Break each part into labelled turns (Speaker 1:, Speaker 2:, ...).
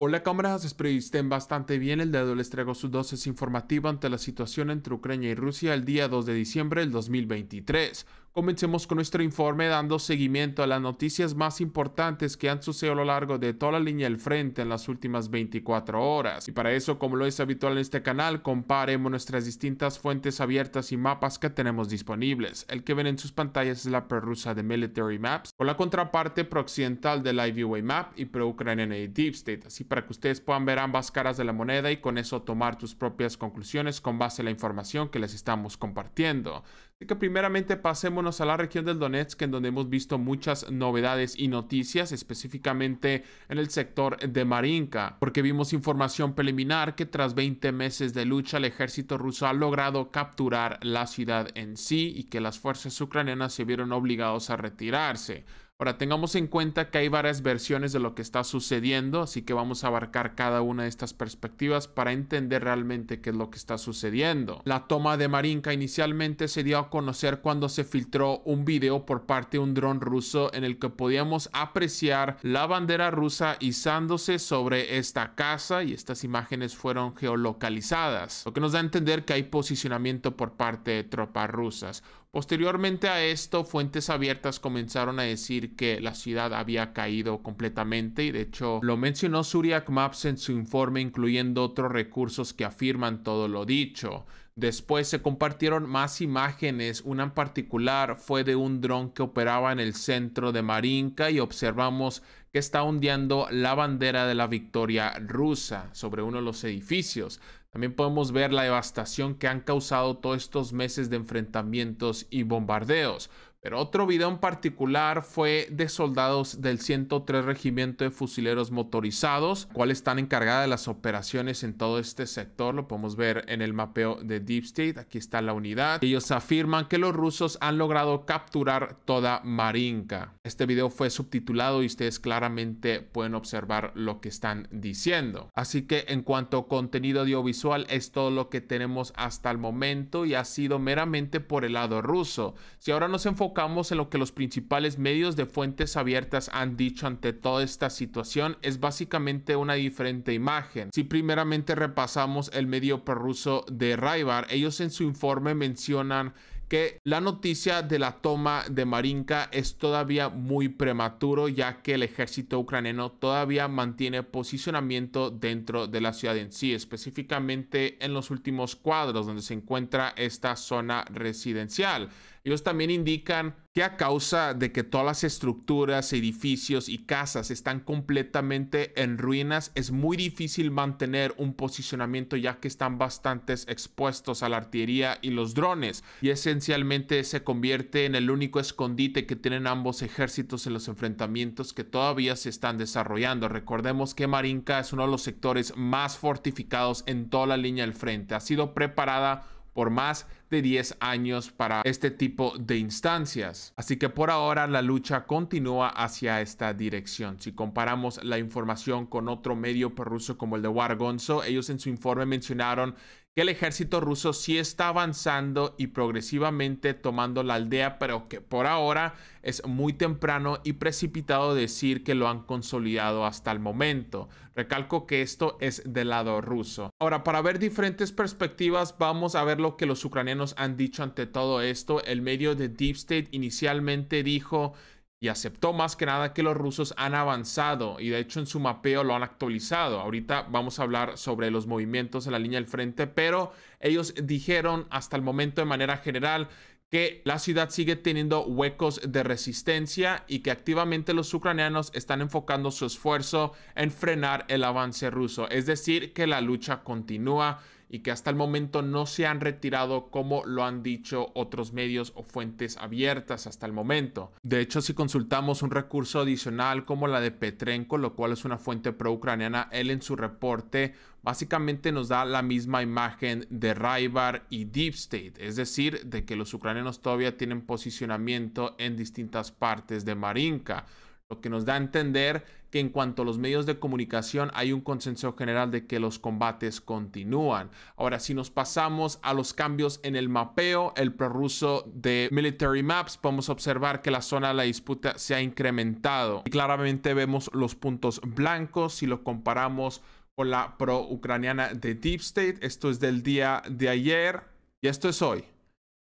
Speaker 1: Hola cámaras, espero que estén bastante bien. El dedo les traigo su dosis informativa ante la situación entre Ucrania y Rusia el día 2 de diciembre del 2023. Comencemos con nuestro informe dando seguimiento a las noticias más importantes que han sucedido a lo largo de toda la línea del frente en las últimas 24 horas. Y para eso, como lo es habitual en este canal, comparemos nuestras distintas fuentes abiertas y mapas que tenemos disponibles. El que ven en sus pantallas es la prerrusa de Military Maps, con la contraparte prooccidental Live Way Map y pro en Deep State, así para que ustedes puedan ver ambas caras de la moneda y con eso tomar tus propias conclusiones con base en la información que les estamos compartiendo. Así que primeramente pasémonos a la región del Donetsk, en donde hemos visto muchas novedades y noticias, específicamente en el sector de Marinka, porque vimos información preliminar que tras 20 meses de lucha el ejército ruso ha logrado capturar la ciudad en sí y que las fuerzas ucranianas se vieron obligados a retirarse. Ahora, tengamos en cuenta que hay varias versiones de lo que está sucediendo, así que vamos a abarcar cada una de estas perspectivas para entender realmente qué es lo que está sucediendo. La toma de Marinka inicialmente se dio a conocer cuando se filtró un video por parte de un dron ruso en el que podíamos apreciar la bandera rusa izándose sobre esta casa y estas imágenes fueron geolocalizadas, lo que nos da a entender que hay posicionamiento por parte de tropas rusas. Posteriormente a esto, fuentes abiertas comenzaron a decir que la ciudad había caído completamente y de hecho lo mencionó Zuriak Maps en su informe incluyendo otros recursos que afirman todo lo dicho. Después se compartieron más imágenes, una en particular fue de un dron que operaba en el centro de Marinka y observamos que está ondeando la bandera de la victoria rusa sobre uno de los edificios. También podemos ver la devastación que han causado todos estos meses de enfrentamientos y bombardeos. Pero otro video en particular fue de soldados del 103 Regimiento de Fusileros Motorizados, cual están encargadas de las operaciones en todo este sector. Lo podemos ver en el mapeo de Deep State. Aquí está la unidad. Ellos afirman que los rusos han logrado capturar toda Marinka. Este video fue subtitulado y ustedes claramente pueden observar lo que están diciendo. Así que en cuanto a contenido audiovisual es todo lo que tenemos hasta el momento y ha sido meramente por el lado ruso. Si ahora nos enfocamos enfocamos en lo que los principales medios de fuentes abiertas han dicho ante toda esta situación, es básicamente una diferente imagen. Si primeramente repasamos el medio prorruso de Raibar, ellos en su informe mencionan que la noticia de la toma de Marinka es todavía muy prematuro ya que el ejército ucraniano todavía mantiene posicionamiento dentro de la ciudad en sí, específicamente en los últimos cuadros donde se encuentra esta zona residencial. Ellos también indican que a causa de que todas las estructuras, edificios y casas están completamente en ruinas, es muy difícil mantener un posicionamiento ya que están bastante expuestos a la artillería y los drones y esencialmente se convierte en el único escondite que tienen ambos ejércitos en los enfrentamientos que todavía se están desarrollando. Recordemos que Marinka es uno de los sectores más fortificados en toda la línea del frente. Ha sido preparada por más de 10 años para este tipo de instancias. Así que por ahora la lucha continúa hacia esta dirección. Si comparamos la información con otro medio perruso como el de War Gonzo, ellos en su informe mencionaron el ejército ruso sí está avanzando y progresivamente tomando la aldea, pero que por ahora es muy temprano y precipitado decir que lo han consolidado hasta el momento. Recalco que esto es del lado ruso. Ahora, para ver diferentes perspectivas, vamos a ver lo que los ucranianos han dicho ante todo esto. El medio de Deep State inicialmente dijo y aceptó más que nada que los rusos han avanzado y de hecho en su mapeo lo han actualizado. Ahorita vamos a hablar sobre los movimientos en la línea del frente, pero ellos dijeron hasta el momento de manera general que la ciudad sigue teniendo huecos de resistencia y que activamente los ucranianos están enfocando su esfuerzo en frenar el avance ruso. Es decir, que la lucha continúa y que hasta el momento no se han retirado como lo han dicho otros medios o fuentes abiertas hasta el momento. De hecho, si consultamos un recurso adicional como la de Petrenko, lo cual es una fuente pro-ucraniana, él en su reporte básicamente nos da la misma imagen de Raibar y Deep State, es decir, de que los ucranianos todavía tienen posicionamiento en distintas partes de Marinka lo que nos da a entender que en cuanto a los medios de comunicación hay un consenso general de que los combates continúan. Ahora, si nos pasamos a los cambios en el mapeo, el prorruso de Military Maps, podemos observar que la zona de la disputa se ha incrementado y claramente vemos los puntos blancos si lo comparamos con la pro-ucraniana de Deep State. Esto es del día de ayer y esto es hoy.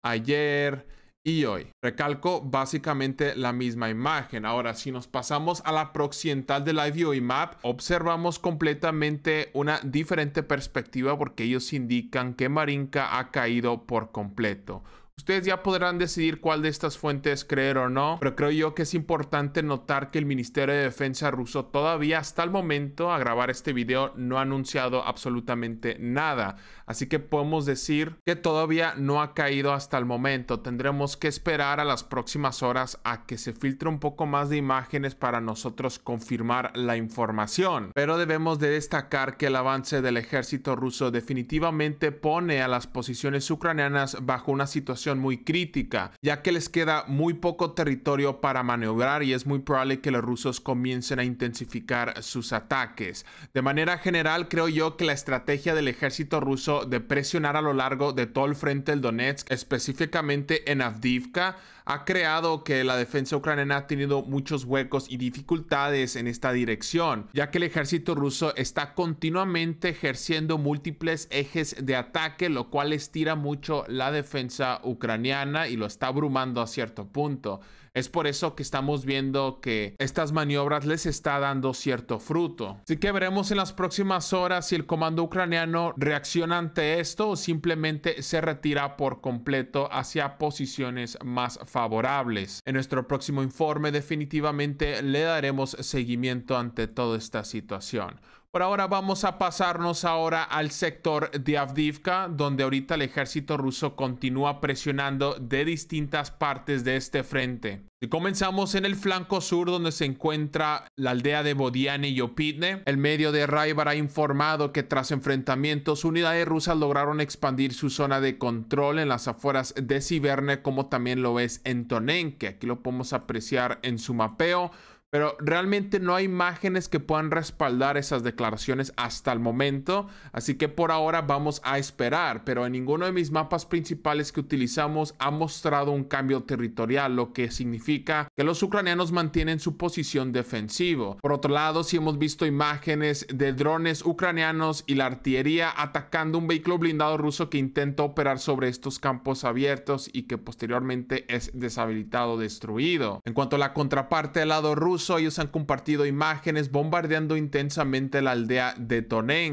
Speaker 1: Ayer, y hoy. Recalco básicamente la misma imagen. Ahora, si nos pasamos a la proxiental de la y Map, observamos completamente una diferente perspectiva porque ellos indican que Marinka ha caído por completo. Ustedes ya podrán decidir cuál de estas fuentes creer o no, pero creo yo que es importante notar que el Ministerio de Defensa ruso todavía hasta el momento a grabar este video no ha anunciado absolutamente nada, así que podemos decir que todavía no ha caído hasta el momento. Tendremos que esperar a las próximas horas a que se filtre un poco más de imágenes para nosotros confirmar la información, pero debemos de destacar que el avance del ejército ruso definitivamente pone a las posiciones ucranianas bajo una situación muy crítica, ya que les queda muy poco territorio para maniobrar y es muy probable que los rusos comiencen a intensificar sus ataques. De manera general, creo yo que la estrategia del ejército ruso de presionar a lo largo de todo el frente del Donetsk, específicamente en Avdivka, ha creado que la defensa ucraniana ha tenido muchos huecos y dificultades en esta dirección, ya que el ejército ruso está continuamente ejerciendo múltiples ejes de ataque, lo cual estira mucho la defensa ucraniana ucraniana y lo está abrumando a cierto punto. Es por eso que estamos viendo que estas maniobras les está dando cierto fruto. Así que veremos en las próximas horas si el comando ucraniano reacciona ante esto o simplemente se retira por completo hacia posiciones más favorables. En nuestro próximo informe definitivamente le daremos seguimiento ante toda esta situación. Por ahora vamos a pasarnos ahora al sector de Avdivka, donde ahorita el ejército ruso continúa presionando de distintas partes de este frente. Y comenzamos en el flanco sur donde se encuentra la aldea de Bodiane y Opitne. El medio de Raibar ha informado que tras enfrentamientos, unidades rusas lograron expandir su zona de control en las afueras de Siberne como también lo es en Tonenke. Aquí lo podemos apreciar en su mapeo pero realmente no hay imágenes que puedan respaldar esas declaraciones hasta el momento, así que por ahora vamos a esperar, pero en ninguno de mis mapas principales que utilizamos ha mostrado un cambio territorial, lo que significa que los ucranianos mantienen su posición defensiva. Por otro lado, si sí hemos visto imágenes de drones ucranianos y la artillería atacando un vehículo blindado ruso que intenta operar sobre estos campos abiertos y que posteriormente es deshabilitado, destruido. En cuanto a la contraparte del lado ruso, hoy ellos han compartido imágenes bombardeando intensamente la aldea de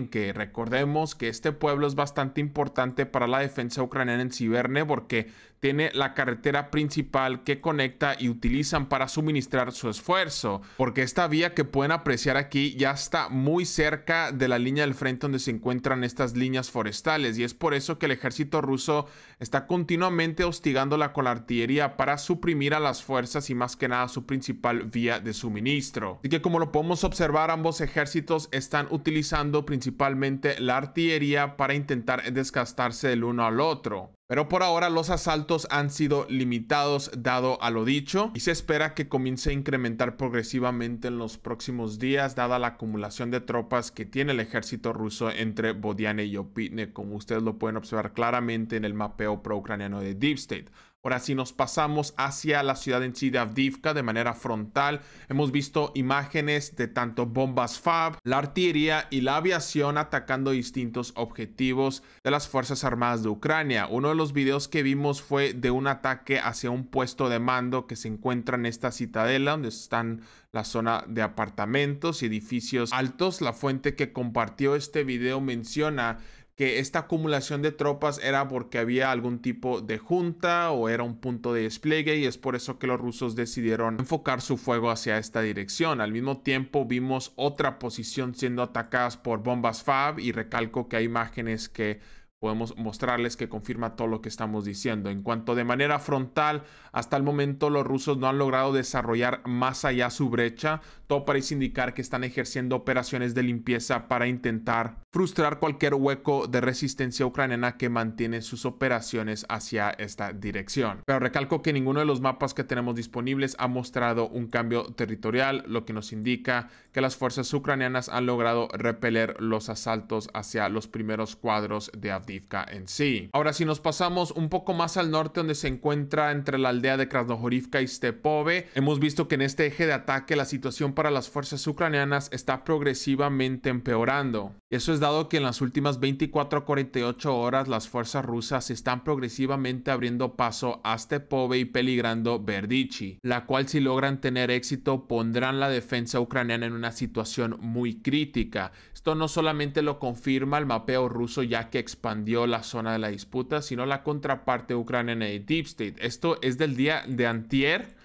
Speaker 1: que Recordemos que este pueblo es bastante importante para la defensa ucraniana en Ciberne porque tiene la carretera principal que conecta y utilizan para suministrar su esfuerzo, porque esta vía que pueden apreciar aquí ya está muy cerca de la línea del frente donde se encuentran estas líneas forestales y es por eso que el ejército ruso está continuamente hostigándola con la artillería para suprimir a las fuerzas y más que nada su principal vía de suministro. Así que como lo podemos observar, ambos ejércitos están utilizando principalmente la artillería para intentar desgastarse del uno al otro. Pero por ahora los asaltos han sido limitados dado a lo dicho y se espera que comience a incrementar progresivamente en los próximos días dada la acumulación de tropas que tiene el ejército ruso entre Bodiane y Opitne como ustedes lo pueden observar claramente en el mapeo pro-ucraniano de Deep State. Ahora si nos pasamos hacia la ciudad en de de manera frontal. Hemos visto imágenes de tanto bombas FAB, la artillería y la aviación atacando distintos objetivos de las Fuerzas Armadas de Ucrania. Uno de los videos que vimos fue de un ataque hacia un puesto de mando que se encuentra en esta citadela donde están la zona de apartamentos y edificios altos. La fuente que compartió este video menciona que esta acumulación de tropas era porque había algún tipo de junta o era un punto de despliegue y es por eso que los rusos decidieron enfocar su fuego hacia esta dirección. Al mismo tiempo vimos otra posición siendo atacadas por bombas FAB y recalco que hay imágenes que podemos mostrarles que confirma todo lo que estamos diciendo. En cuanto de manera frontal, hasta el momento los rusos no han logrado desarrollar más allá su brecha. Todo parece indicar que están ejerciendo operaciones de limpieza para intentar frustrar cualquier hueco de resistencia ucraniana que mantiene sus operaciones hacia esta dirección. Pero recalco que ninguno de los mapas que tenemos disponibles ha mostrado un cambio territorial, lo que nos indica que las fuerzas ucranianas han logrado repeler los asaltos hacia los primeros cuadros de avión en sí. Ahora, si nos pasamos un poco más al norte, donde se encuentra entre la aldea de Krasnohorivka y Stepove, hemos visto que en este eje de ataque la situación para las fuerzas ucranianas está progresivamente empeorando. Eso es dado que en las últimas 24 a 48 horas las fuerzas rusas están progresivamente abriendo paso hasta Pove y peligrando Verdichi, la cual si logran tener éxito pondrán la defensa ucraniana en una situación muy crítica. Esto no solamente lo confirma el mapeo ruso ya que expandió la zona de la disputa, sino la contraparte ucraniana de Deep State. Esto es del día de antier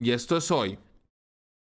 Speaker 1: y esto es hoy.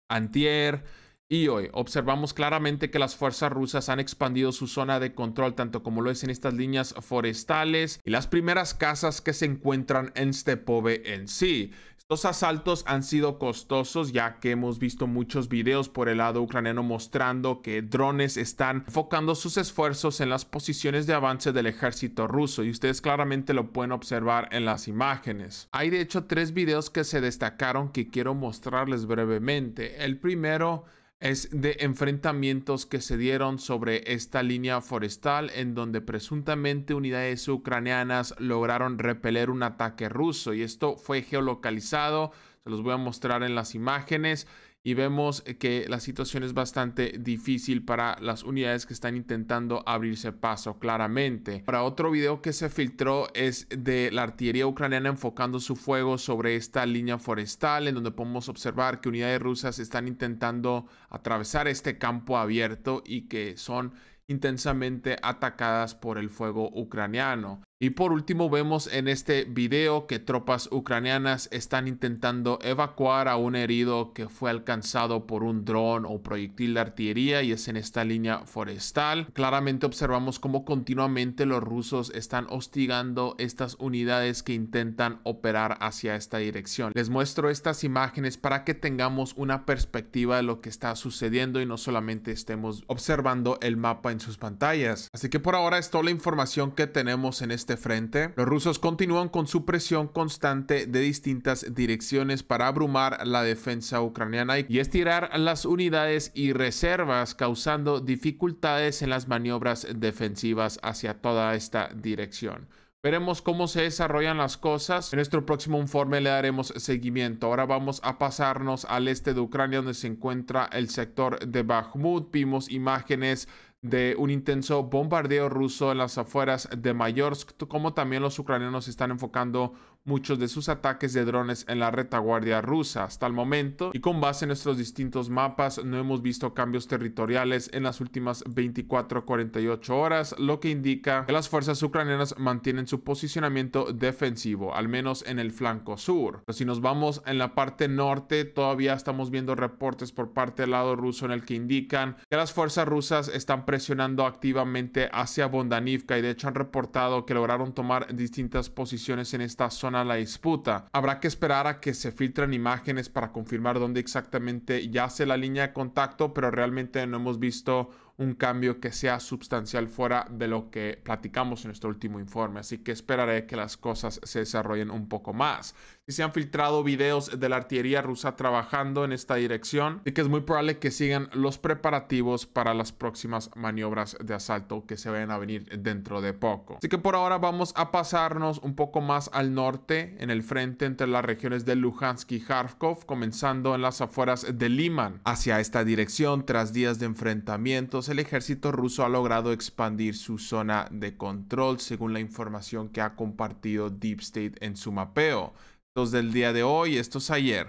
Speaker 1: Antier y hoy observamos claramente que las fuerzas rusas han expandido su zona de control, tanto como lo es en estas líneas forestales y las primeras casas que se encuentran en Stepove en sí. Estos asaltos han sido costosos ya que hemos visto muchos videos por el lado ucraniano mostrando que drones están enfocando sus esfuerzos en las posiciones de avance del ejército ruso y ustedes claramente lo pueden observar en las imágenes. Hay de hecho tres videos que se destacaron que quiero mostrarles brevemente. El primero es de enfrentamientos que se dieron sobre esta línea forestal en donde presuntamente unidades ucranianas lograron repeler un ataque ruso y esto fue geolocalizado, se los voy a mostrar en las imágenes y vemos que la situación es bastante difícil para las unidades que están intentando abrirse paso claramente. Para otro video que se filtró es de la artillería ucraniana enfocando su fuego sobre esta línea forestal en donde podemos observar que unidades rusas están intentando atravesar este campo abierto y que son intensamente atacadas por el fuego ucraniano. Y por último vemos en este video que tropas ucranianas están intentando evacuar a un herido que fue alcanzado por un dron o proyectil de artillería y es en esta línea forestal. Claramente observamos cómo continuamente los rusos están hostigando estas unidades que intentan operar hacia esta dirección. Les muestro estas imágenes para que tengamos una perspectiva de lo que está sucediendo y no solamente estemos observando el mapa sus pantallas. Así que por ahora es toda la información que tenemos en este frente. Los rusos continúan con su presión constante de distintas direcciones para abrumar la defensa ucraniana y estirar las unidades y reservas causando dificultades en las maniobras defensivas hacia toda esta dirección. Veremos cómo se desarrollan las cosas. En nuestro próximo informe le daremos seguimiento. Ahora vamos a pasarnos al este de Ucrania donde se encuentra el sector de Bakhmut. Vimos imágenes de un intenso bombardeo ruso en las afueras de Mayorsk, como también los ucranianos están enfocando muchos de sus ataques de drones en la retaguardia rusa hasta el momento y con base en nuestros distintos mapas no hemos visto cambios territoriales en las últimas 24-48 horas, lo que indica que las fuerzas ucranianas mantienen su posicionamiento defensivo, al menos en el flanco sur. Pero si nos vamos en la parte norte, todavía estamos viendo reportes por parte del lado ruso en el que indican que las fuerzas rusas están presionando activamente hacia Bondanivka y de hecho han reportado que lograron tomar distintas posiciones en esta zona a la disputa. Habrá que esperar a que se filtren imágenes para confirmar dónde exactamente yace la línea de contacto, pero realmente no hemos visto un cambio que sea sustancial fuera de lo que platicamos en nuestro último informe, así que esperaré que las cosas se desarrollen un poco más y se han filtrado videos de la artillería rusa trabajando en esta dirección y que es muy probable que sigan los preparativos para las próximas maniobras de asalto que se vayan a venir dentro de poco. Así que por ahora vamos a pasarnos un poco más al norte en el frente entre las regiones de Luhansk y Kharkov, comenzando en las afueras de Liman. Hacia esta dirección, tras días de enfrentamientos, el ejército ruso ha logrado expandir su zona de control según la información que ha compartido Deep State en su mapeo del día de hoy, estos ayer,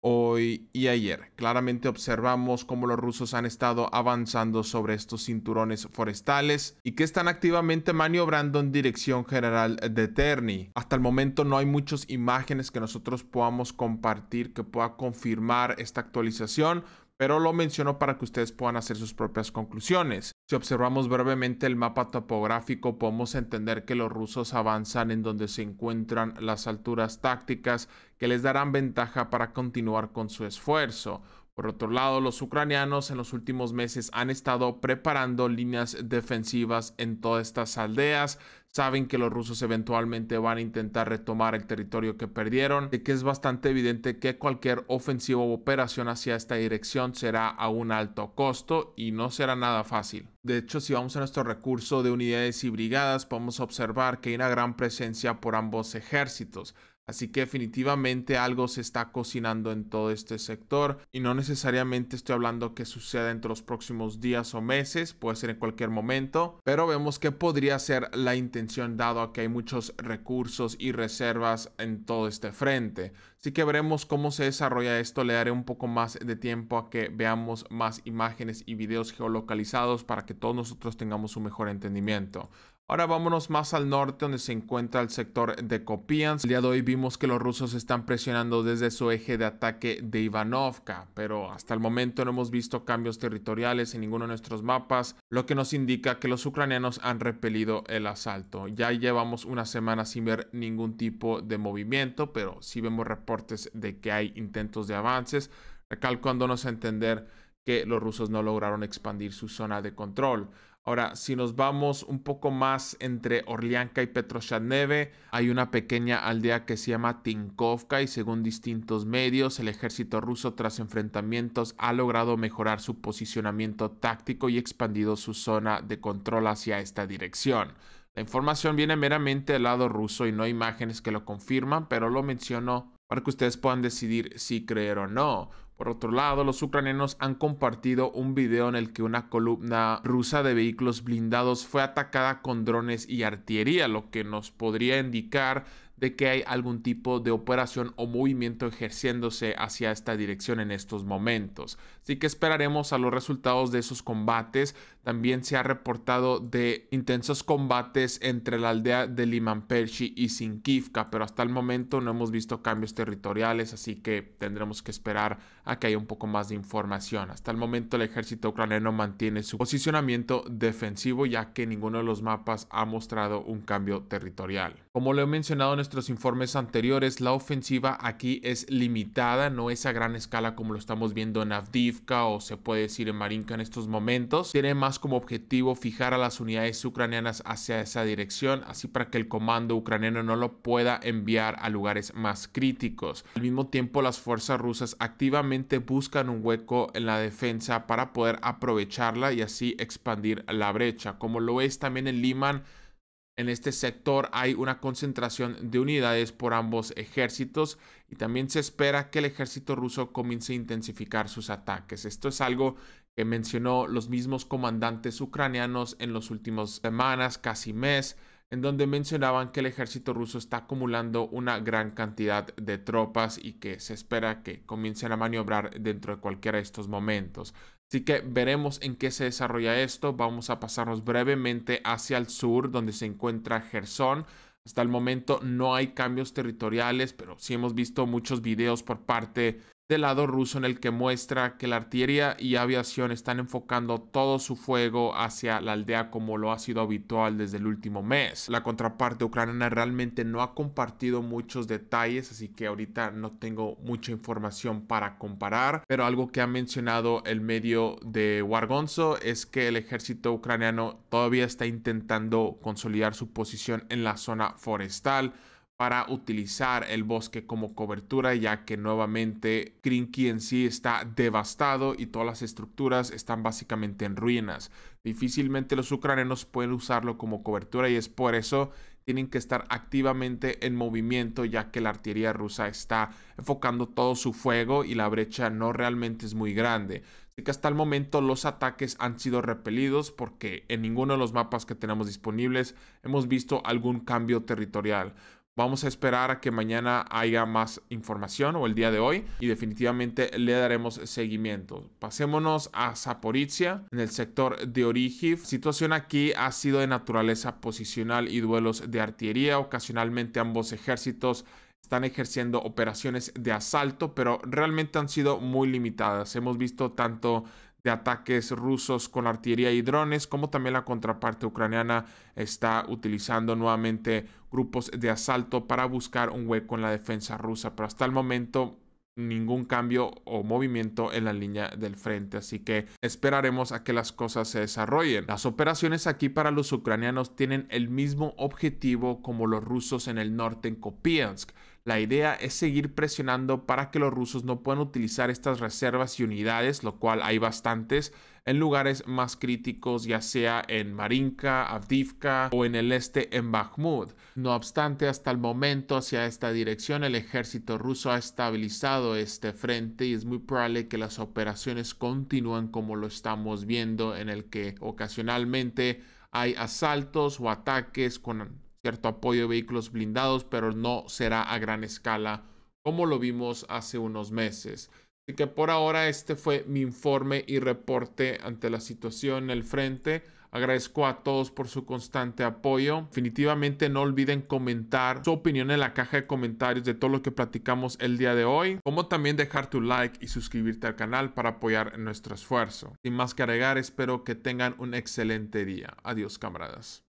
Speaker 1: hoy y ayer. Claramente observamos cómo los rusos han estado avanzando sobre estos cinturones forestales y que están activamente maniobrando en dirección general de Terni. Hasta el momento no hay muchas imágenes que nosotros podamos compartir que pueda confirmar esta actualización, pero lo menciono para que ustedes puedan hacer sus propias conclusiones. Si observamos brevemente el mapa topográfico, podemos entender que los rusos avanzan en donde se encuentran las alturas tácticas que les darán ventaja para continuar con su esfuerzo. Por otro lado, los ucranianos en los últimos meses han estado preparando líneas defensivas en todas estas aldeas. Saben que los rusos eventualmente van a intentar retomar el territorio que perdieron, y que es bastante evidente que cualquier ofensiva o operación hacia esta dirección será a un alto costo y no será nada fácil. De hecho, si vamos a nuestro recurso de unidades y brigadas, podemos observar que hay una gran presencia por ambos ejércitos. Así que definitivamente algo se está cocinando en todo este sector y no necesariamente estoy hablando que suceda entre los próximos días o meses, puede ser en cualquier momento, pero vemos que podría ser la intención dado a que hay muchos recursos y reservas en todo este frente. Así que veremos cómo se desarrolla esto, le daré un poco más de tiempo a que veamos más imágenes y videos geolocalizados para que todos nosotros tengamos un mejor entendimiento. Ahora vámonos más al norte donde se encuentra el sector de Kopians. El día de hoy vimos que los rusos están presionando desde su eje de ataque de Ivanovka, pero hasta el momento no hemos visto cambios territoriales en ninguno de nuestros mapas, lo que nos indica que los ucranianos han repelido el asalto. Ya llevamos una semana sin ver ningún tipo de movimiento, pero sí vemos reportes de que hay intentos de avances, recalcándonos a entender que los rusos no lograron expandir su zona de control. Ahora, si nos vamos un poco más entre Orlianka y Petroshadneve, hay una pequeña aldea que se llama Tinkovka y según distintos medios, el ejército ruso tras enfrentamientos ha logrado mejorar su posicionamiento táctico y expandido su zona de control hacia esta dirección. La información viene meramente del lado ruso y no hay imágenes que lo confirman, pero lo menciono para que ustedes puedan decidir si creer o no. Por otro lado, los ucranianos han compartido un video en el que una columna rusa de vehículos blindados fue atacada con drones y artillería, lo que nos podría indicar de que hay algún tipo de operación o movimiento ejerciéndose hacia esta dirección en estos momentos. Así que esperaremos a los resultados de esos combates. También se ha reportado de intensos combates entre la aldea de Limanperchi y Sinkivka, pero hasta el momento no hemos visto cambios territoriales, así que tendremos que esperar a que haya un poco más de información. Hasta el momento el ejército ucraniano mantiene su posicionamiento defensivo ya que ninguno de los mapas ha mostrado un cambio territorial. Como lo he mencionado en nuestros informes anteriores, la ofensiva aquí es limitada, no es a gran escala como lo estamos viendo en Avdivka o se puede decir en Marinka en estos momentos. Tiene más como objetivo fijar a las unidades ucranianas hacia esa dirección, así para que el comando ucraniano no lo pueda enviar a lugares más críticos. Al mismo tiempo, las fuerzas rusas activamente buscan un hueco en la defensa para poder aprovecharla y así expandir la brecha, como lo es también en Liman. En este sector hay una concentración de unidades por ambos ejércitos y también se espera que el ejército ruso comience a intensificar sus ataques. Esto es algo que mencionó los mismos comandantes ucranianos en las últimas semanas, casi mes, en donde mencionaban que el ejército ruso está acumulando una gran cantidad de tropas y que se espera que comiencen a maniobrar dentro de cualquiera de estos momentos. Así que veremos en qué se desarrolla esto. Vamos a pasarnos brevemente hacia el sur, donde se encuentra Gerson. Hasta el momento no hay cambios territoriales, pero sí hemos visto muchos videos por parte del lado ruso en el que muestra que la artillería y aviación están enfocando todo su fuego hacia la aldea como lo ha sido habitual desde el último mes. La contraparte ucraniana realmente no ha compartido muchos detalles, así que ahorita no tengo mucha información para comparar, pero algo que ha mencionado el medio de Wargonzo es que el ejército ucraniano todavía está intentando consolidar su posición en la zona forestal para utilizar el bosque como cobertura ya que nuevamente Krinky en sí está devastado y todas las estructuras están básicamente en ruinas. Difícilmente los ucranianos pueden usarlo como cobertura y es por eso tienen que estar activamente en movimiento ya que la artillería rusa está enfocando todo su fuego y la brecha no realmente es muy grande. Así que hasta el momento los ataques han sido repelidos porque en ninguno de los mapas que tenemos disponibles hemos visto algún cambio territorial. Vamos a esperar a que mañana haya más información o el día de hoy y definitivamente le daremos seguimiento. Pasémonos a Zaporizhia, en el sector de Origiv. Situación aquí ha sido de naturaleza posicional y duelos de artillería. Ocasionalmente ambos ejércitos están ejerciendo operaciones de asalto, pero realmente han sido muy limitadas. Hemos visto tanto ataques rusos con artillería y drones, como también la contraparte ucraniana está utilizando nuevamente grupos de asalto para buscar un hueco en la defensa rusa. Pero hasta el momento ningún cambio o movimiento en la línea del frente, así que esperaremos a que las cosas se desarrollen. Las operaciones aquí para los ucranianos tienen el mismo objetivo como los rusos en el norte en Kopiansk, la idea es seguir presionando para que los rusos no puedan utilizar estas reservas y unidades, lo cual hay bastantes, en lugares más críticos, ya sea en Marinka, Avdivka o en el este en Bakhmut. No obstante, hasta el momento hacia esta dirección el ejército ruso ha estabilizado este frente y es muy probable que las operaciones continúen como lo estamos viendo en el que ocasionalmente hay asaltos o ataques con cierto apoyo de vehículos blindados, pero no será a gran escala como lo vimos hace unos meses. Así que por ahora este fue mi informe y reporte ante la situación en el frente. Agradezco a todos por su constante apoyo. Definitivamente no olviden comentar su opinión en la caja de comentarios de todo lo que platicamos el día de hoy, como también dejar tu like y suscribirte al canal para apoyar nuestro esfuerzo. Sin más que agregar, espero que tengan un excelente día. Adiós, camaradas.